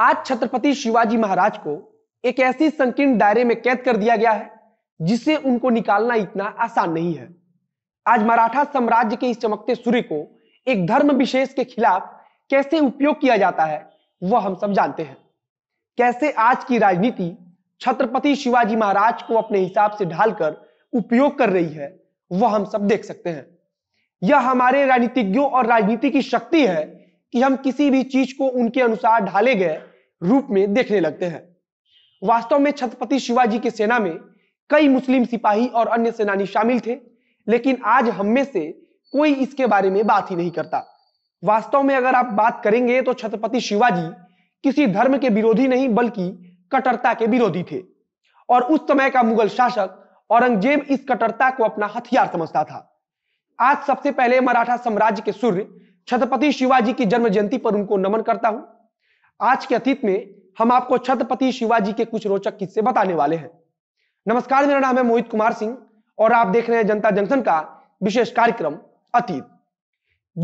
आज छत्रपति शिवाजी महाराज को एक ऐसी संकीर्ण दायरे में कैद कर दिया गया है जिसे उनको निकालना इतना आसान नहीं है आज मराठा साम्राज्य के इस चमकते सूर्य को एक धर्म विशेष के खिलाफ कैसे उपयोग किया जाता है वह हम सब जानते हैं कैसे आज की राजनीति छत्रपति शिवाजी महाराज को अपने हिसाब से ढालकर उपयोग कर रही है वह हम सब देख सकते हैं यह हमारे राजनीतिज्ञों और राजनीति की शक्ति है कि हम किसी भी चीज को उनके अनुसार ढाले गए रूप में देखने लगते हैं वास्तव में छत्रपति शिवाजी की सेना में कई मुस्लिम सिपाही और अन्य सेनानी शामिल थे लेकिन आज हम में से कोई इसके बारे में बात ही नहीं करता वास्तव में अगर आप बात करेंगे तो छत्रपति शिवाजी किसी धर्म के विरोधी नहीं बल्कि कट्टरता के विरोधी थे और उस समय का मुगल शासक औरंगजेब इस कट्टरता को अपना हथियार समझता था आज सबसे पहले मराठा साम्राज्य के सूर्य छत्रपति शिवाजी की जन्म जयंती पर उनको नमन करता हूं आज के अतीत में हम आपको छत्रपति शिवाजी के कुछ रोचक किस्से बताने वाले हैं नमस्कार मेरा नाम है मोहित कुमार सिंह और आप देख रहे हैं जनता जंक्शन का विशेष कार्यक्रम अतीत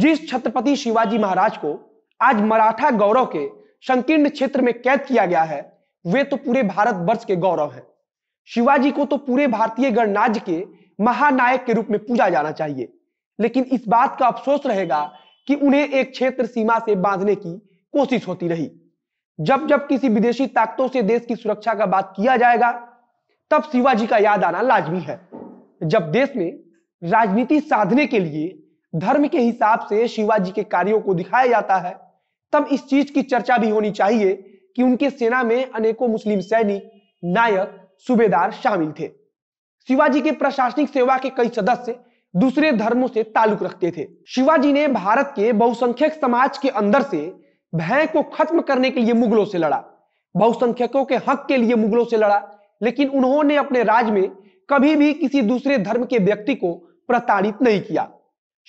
जिस छत्रपति शिवाजी महाराज को आज मराठा गौरव के संकीर्ण क्षेत्र में कैद किया गया है वे तो पूरे भारत वर्ष के गौरव हैं शिवाजी को तो पूरे भारतीय गणराज्य के महानायक के रूप में पूजा जाना चाहिए लेकिन इस बात का अफसोस रहेगा कि उन्हें एक क्षेत्र सीमा से बांधने की कोशिश होती रही जब जब किसी विदेशी ताकतों से देश की सुरक्षा का बात किया जाएगा तब शिवाजी का याद आना लाजमी है जब देश में राजनीति साधने के लिए धर्म के हिसाब से शिवाजी के कार्यों को दिखाया जाता है तब इस चीज की चर्चा भी होनी चाहिए कि उनके सेना में अनेकों मुस्लिम सैनिक नायक सूबेदार शामिल थे शिवाजी के प्रशासनिक सेवा के कई सदस्य दूसरे धर्मों से ताल्लुक रखते थे शिवाजी ने भारत के बहुसंख्यक समाज के अंदर से भय को खत्म करने के लिए मुगलों से लड़ा बहुसंख्यकों के हक के लिए मुगलों से लड़ा लेकिन उन्होंने अपने राज में कभी भी किसी दूसरे धर्म के व्यक्ति को प्रताड़ित नहीं किया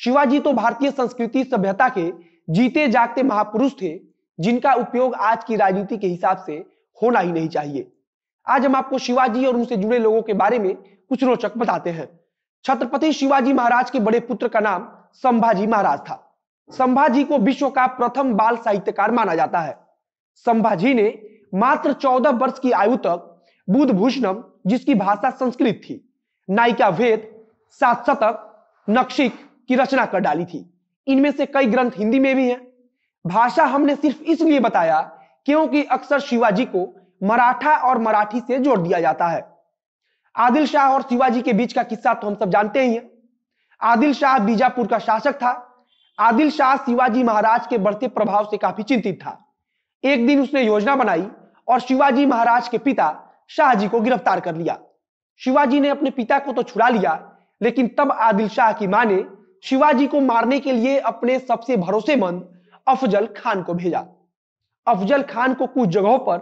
शिवाजी तो भारतीय संस्कृति सभ्यता के जीते जागते महापुरुष थे जिनका उपयोग आज की राजनीति के हिसाब से होना ही नहीं चाहिए आज हम आपको शिवाजी और उनसे जुड़े लोगों के बारे में कुछ रोचक बताते हैं छत्रपति शिवाजी महाराज के बड़े पुत्र का नाम संभाजी महाराज था संभाजी को विश्व का प्रथम बाल साहित्यकार माना जाता है संभाजी ने मात्र चौदह वर्ष की आयु तक बुद्ध भूषणम जिसकी भाषा संस्कृत थी नायिका वेद सात शतक नक्शिक की रचना कर डाली थी इनमें से कई ग्रंथ हिंदी में भी हैं भाषा हमने सिर्फ इसलिए बताया क्योंकि अक्सर शिवाजी को मराठा और मराठी से जोड़ दिया जाता है आदिल शाह और शिवाजी के बीच का किस्सा तो हम सब जानते ही हैं आदिल शाह बीजापुर का शासक था आदिल शाह शिवाजी महाराज के बढ़ते प्रभाव से काफी चिंतित था एक दिन उसने योजना बनाई और शिवाजी महाराज के पिता शाहजी को गिरफ्तार कर लिया शिवाजी ने अपने पिता को तो छुड़ा लिया लेकिन तब आदिल शाह की मां ने शिवाजी को मारने के लिए अपने सबसे भरोसेमंद अफजल खान को भेजा अफजल खान को कुछ जगहों पर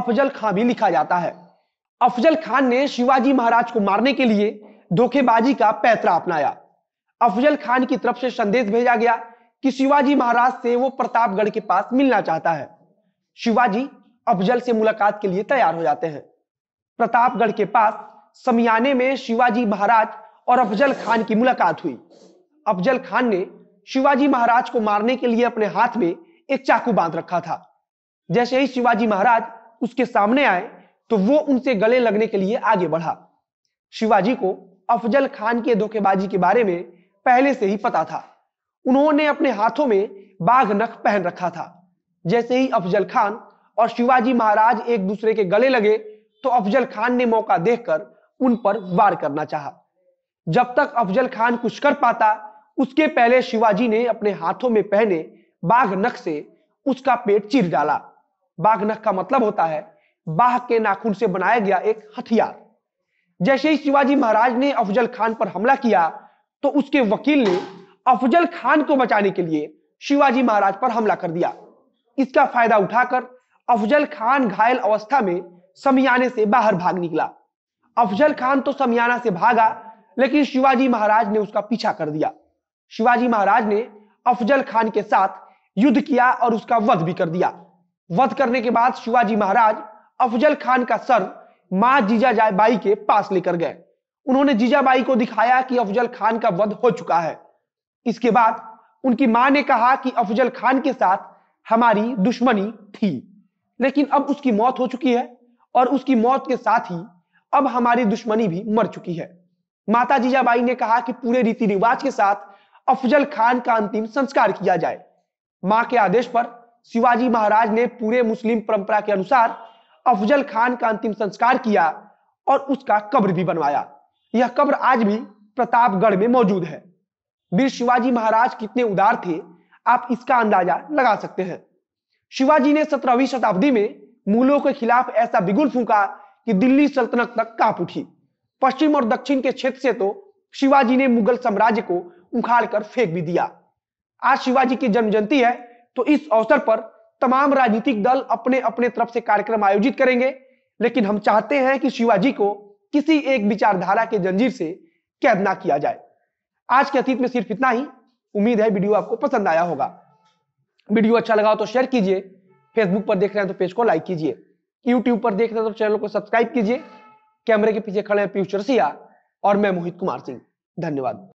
अफजल खां भी लिखा जाता है अफजल खान ने शिवाजी महाराज को मारने के लिए धोखेबाजी का पैतरा अपनाया अफजल खान की तरफ से संदेश भेजा गया कि शिवाजी महाराज से वो प्रतापगढ़ के पास मिलना चाहता है शिवाजी अफजल से मुलाकात के लिए तैयार हो जाते हैं प्रतापगढ़ के पास समियाने में शिवाजी महाराज और अफजल खान की मुलाकात हुई अफजल खान ने शिवाजी महाराज को मारने के लिए अपने हाथ में एक चाकू बांध रखा था जैसे ही शिवाजी महाराज उसके सामने आए तो वो उनसे गले लगने के लिए आगे बढ़ा शिवाजी को अफजल खान के धोखेबाजी के बारे में पहले से ही पता था उन्होंने अपने हाथों में बाघ नख पहन रखा था जैसे ही अफजल खान और शिवाजी महाराज एक दूसरे के गले लगे तो अफजल खान ने मौका देखकर उन पर वार करना चाहा। जब तक अफजल खान कुछ कर पाता उसके पहले शिवाजी ने अपने हाथों में पहने बाघ नख से उसका पेट चीर डाला बाघ नख का मतलब होता है बाह के नाखून से बनाया गया एक हथियार जैसे ही शिवाजी महाराज ने अफजल खान पर हमला किया तो उसके वकील ने अफजल खान को बचाने के लिए शिवाजी महाराज पर हमला कर दिया इसका फायदा उठाकर अफजल खान घायल अवस्था में समियाने से बाहर भाग निकला अफजल खान तो समियाना से भागा लेकिन शिवाजी महाराज ने उसका पीछा कर दिया शिवाजी महाराज ने अफजल खान के साथ युद्ध किया और उसका वध भी कर दिया वध करने के बाद शिवाजी महाराज अफजल खान का सर मां जीजाबाई के पास लेकर गए उन्होंने जीजाबाई को दिखाया कि अफजल खान का वध हो चुका है इसके बाद उनकी मां ने कहा कि अफजल खान के साथ हमारी दुश्मनी थी लेकिन अब उसकी मौत हो चुकी है और उसकी मौत के साथ ही अब हमारी दुश्मनी भी मर चुकी है माता जीजाबाई ने कहा कि पूरे रीति रिवाज के साथ अफजल खान का अंतिम संस्कार किया जाए मां के आदेश पर शिवाजी महाराज ने पूरे मुस्लिम परंपरा के अनुसार अफजल खान का अंतिम संस्कार किया और उसका कब्र भी बनवाया यह कब्र आज भी प्रतापगढ़ में मौजूद है वीर शिवाजी महाराज कितने उदार थे आप इसका अंदाजा लगा सकते हैं शिवाजी ने सत्रहवीं शताब्दी में मूलों के खिलाफ ऐसा बिगुल फूका कि दिल्ली सल्तनत तक कांप उठी पश्चिम और दक्षिण के क्षेत्र से तो शिवाजी ने मुगल साम्राज्य को उखाड़ कर फेंक भी दिया आज शिवाजी की जन्म जयंती है तो इस अवसर पर तमाम राजनीतिक दल अपने अपने तरफ से कार्यक्रम आयोजित करेंगे लेकिन हम चाहते हैं कि शिवाजी को किसी एक विचारधारा के जंजीर से कैद ना किया जाए आज के अतीत में सिर्फ इतना ही उम्मीद है वीडियो आपको पसंद आया होगा वीडियो अच्छा लगा हो तो शेयर कीजिए फेसबुक पर देख रहे हैं तो पेज को लाइक कीजिए यूट्यूब पर देख रहे हैं तो चैनल को सब्सक्राइब कीजिए कैमरे के पीछे खड़े हैं पीयूष चरसिया और मैं मोहित कुमार सिंह धन्यवाद